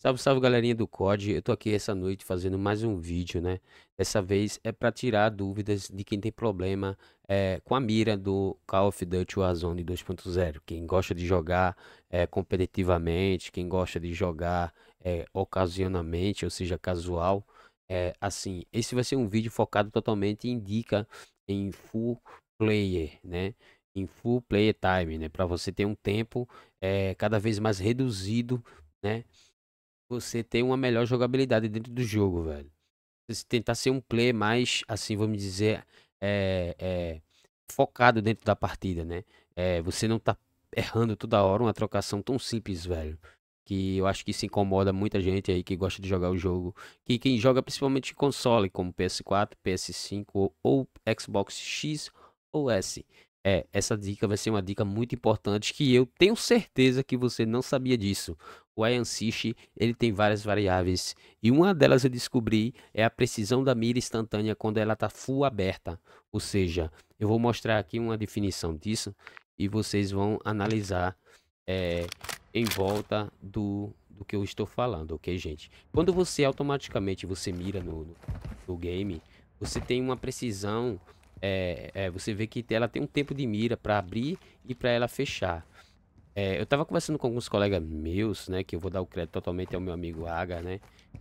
Salve, salve galerinha do COD, eu tô aqui essa noite fazendo mais um vídeo, né? Dessa vez é para tirar dúvidas de quem tem problema é, com a mira do Call of Duty Warzone 2.0. Quem gosta de jogar é, competitivamente, quem gosta de jogar é, ocasionalmente, ou seja, casual. É, assim, esse vai ser um vídeo focado totalmente em dica em full player, né? Em full player time, né? Para você ter um tempo é, cada vez mais reduzido, né? você ter uma melhor jogabilidade dentro do jogo, velho. Você tentar ser um player mais, assim, vamos dizer, é, é, focado dentro da partida, né? É, você não tá errando toda hora uma trocação tão simples, velho. Que eu acho que isso incomoda muita gente aí que gosta de jogar o jogo. Que quem joga principalmente console, como PS4, PS5 ou, ou Xbox X ou S. É, essa dica vai ser uma dica muito importante que eu tenho certeza que você não sabia disso. O IANSISH, ele tem várias variáveis e uma delas eu descobri é a precisão da mira instantânea quando ela está full aberta. Ou seja, eu vou mostrar aqui uma definição disso e vocês vão analisar é, em volta do, do que eu estou falando, ok, gente? Quando você automaticamente você mira no, no, no game, você tem uma precisão, é, é, você vê que ela tem um tempo de mira para abrir e para ela fechar. É, eu tava conversando com alguns colegas meus, né? Que eu vou dar o crédito totalmente ao meu amigo Aga, né?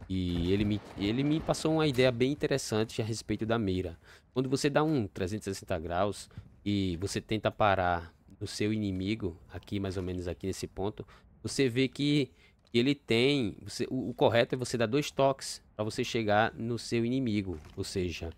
E ele me, ele me passou uma ideia bem interessante a respeito da mira. Quando você dá um 360 graus e você tenta parar o seu inimigo, aqui mais ou menos aqui nesse ponto, você vê que ele tem... Você, o, o correto é você dar dois toques para você chegar no seu inimigo. Ou seja,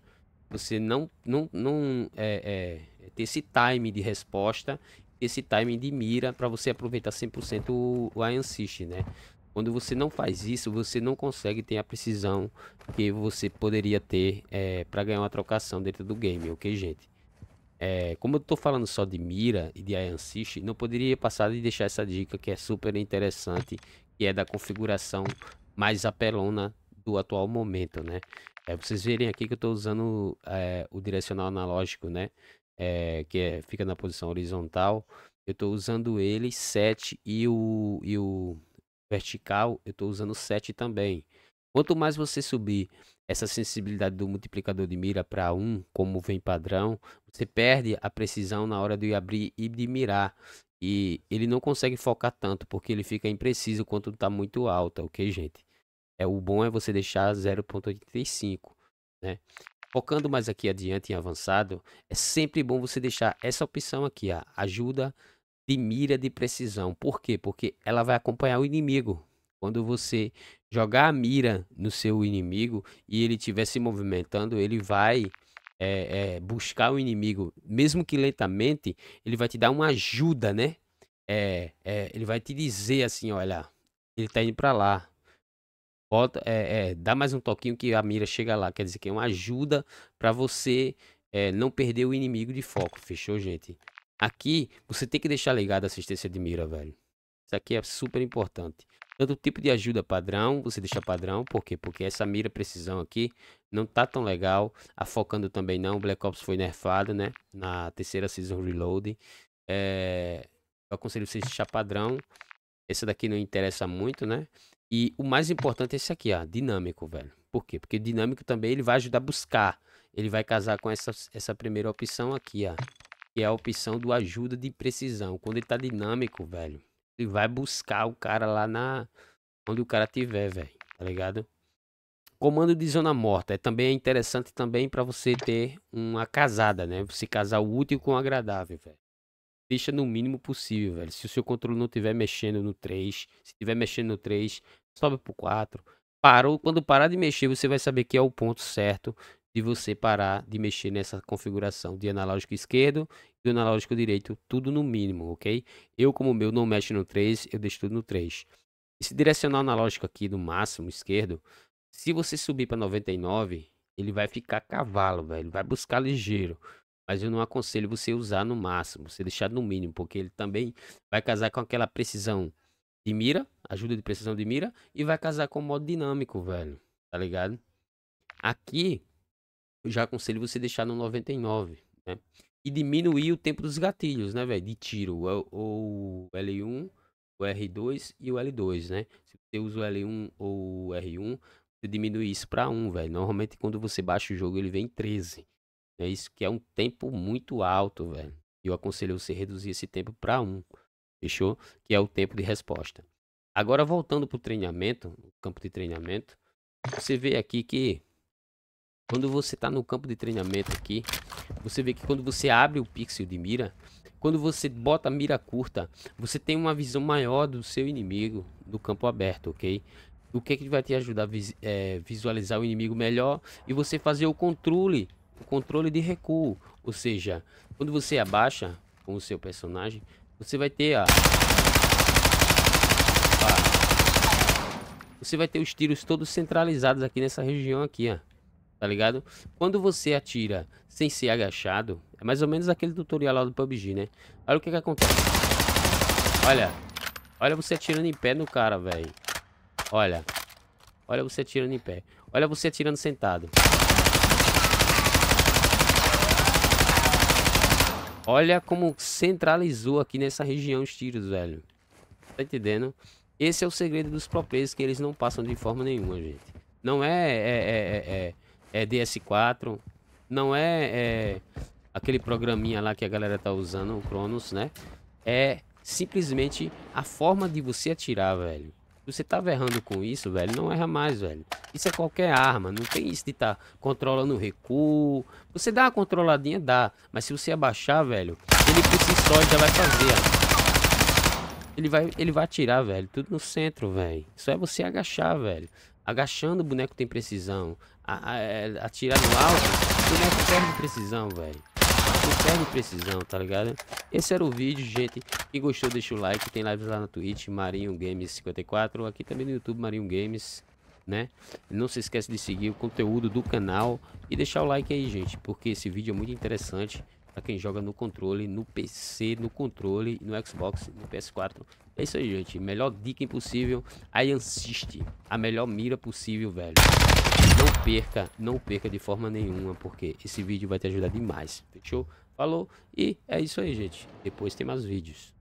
você não, não, não é, é, ter esse time de resposta esse timing de mira para você aproveitar 100% o, o Iron né? Quando você não faz isso, você não consegue ter a precisão que você poderia ter é, para ganhar uma trocação dentro do game, ok, gente? É, como eu tô falando só de mira e de Iron não poderia passar de deixar essa dica que é super interessante, que é da configuração mais apelona do atual momento, né? É, vocês verem aqui que eu estou usando é, o direcional analógico, né? é, que é, fica na posição horizontal, eu estou usando ele 7 e o, e o vertical eu estou usando 7 também. Quanto mais você subir essa sensibilidade do multiplicador de mira para 1, como vem padrão, você perde a precisão na hora de abrir e de mirar. E ele não consegue focar tanto, porque ele fica impreciso quando está muito alta, ok, gente? É, o bom é você deixar 0.85, né? Focando mais aqui adiante em avançado, é sempre bom você deixar essa opção aqui, a ajuda de mira de precisão. Por quê? Porque ela vai acompanhar o inimigo. Quando você jogar a mira no seu inimigo e ele estiver se movimentando, ele vai é, é, buscar o inimigo, mesmo que lentamente, ele vai te dar uma ajuda, né? É, ele vai te dizer assim, olha, ele está indo para lá, Bota, é, é, dá mais um toquinho que a mira chega lá. Quer dizer que é uma ajuda para você é, não perder o inimigo de foco. Fechou, gente? Aqui, você tem que deixar ligado a assistência de mira, velho. Isso aqui é super importante. Tanto o tipo de ajuda padrão, você deixa padrão. Por quê? Porque essa mira precisão aqui não tá tão legal. A focando também não. Black Ops foi nerfado, né? Na terceira Season Reload. É... Eu aconselho você deixar padrão. Esse daqui não interessa muito, né? E o mais importante é esse aqui, ó, dinâmico, velho. Por quê? Porque dinâmico também ele vai ajudar a buscar. Ele vai casar com essa, essa primeira opção aqui, ó. Que é a opção do ajuda de precisão. Quando ele tá dinâmico, velho, ele vai buscar o cara lá na... Onde o cara tiver, velho. Tá ligado? Comando de zona morta. É também é interessante também para você ter uma casada, né? Você casar o útil com o agradável, velho deixa no mínimo possível, velho. Se o seu controle não estiver mexendo no 3, se estiver mexendo no 3, sobe pro 4. Parou, quando parar de mexer, você vai saber que é o ponto certo de você parar de mexer nessa configuração de analógico esquerdo e analógico direito, tudo no mínimo, ok? Eu, como o meu, não mexe no 3, eu deixo tudo no 3. Esse direcional analógico aqui no máximo esquerdo, se você subir para 99, ele vai ficar cavalo, velho, vai buscar ligeiro. Mas eu não aconselho você usar no máximo, você deixar no mínimo, porque ele também vai casar com aquela precisão de mira, ajuda de precisão de mira, e vai casar com o modo dinâmico, velho. Tá ligado? Aqui, eu já aconselho você deixar no 99, né? E diminuir o tempo dos gatilhos, né, velho? De tiro, ou o L1, o R2 e o L2, né? Se você usa o L1 ou o R1, você diminui isso para 1, velho. Normalmente quando você baixa o jogo ele vem 13. É isso que é um tempo muito alto, velho. Eu aconselho você reduzir esse tempo para um, fechou? Que é o tempo de resposta. Agora voltando para o treinamento, campo de treinamento, você vê aqui que quando você está no campo de treinamento aqui, você vê que quando você abre o pixel de mira, quando você bota a mira curta, você tem uma visão maior do seu inimigo do campo aberto, ok? O que, é que vai te ajudar a eh, visualizar o inimigo melhor e você fazer o controle o controle de recuo. Ou seja, quando você abaixa com o seu personagem, você vai ter a... a... Você vai ter os tiros todos centralizados aqui nessa região aqui, ó. Tá ligado? Quando você atira sem ser agachado, é mais ou menos aquele tutorial lá do PUBG, né? Olha o que que acontece. Olha. Olha você atirando em pé no cara, velho. Olha. Olha você atirando em pé. Olha você atirando sentado. Olha como centralizou aqui nessa região os tiros, velho. Tá entendendo? Esse é o segredo dos propensos players, que eles não passam de forma nenhuma, gente. Não é, é, é, é DS4, não é, aquele programinha lá que a galera tá usando, o Cronos, né? É simplesmente a forma de você atirar, velho você tava tá errando com isso, velho, não erra mais, velho. Isso é qualquer arma, não tem isso de tá controlando o recuo. Você dá uma controladinha, dá. Mas se você abaixar, velho, ele por si só já vai fazer, ó. Ele vai, ele vai atirar, velho, tudo no centro, velho. Só é você agachar, velho. Agachando o boneco tem precisão. A, a, a, é, atirar no alto, o boneco perde precisão, velho não perde precisão, tá ligado? Esse era o vídeo, gente. Quem gostou, deixa o like. Tem lives lá na Twitch, Marinho Games 54. Aqui também no YouTube, Marinho Games, né? Não se esquece de seguir o conteúdo do canal e deixar o like aí, gente, porque esse vídeo é muito interessante para quem joga no controle, no PC, no controle, no Xbox, no PS4. É isso aí, gente. Melhor dica impossível, aí insiste. A melhor mira possível, velho. Não perca, não perca de forma nenhuma, porque esse vídeo vai te ajudar demais. Fechou? Falou? E é isso aí, gente. Depois tem mais vídeos.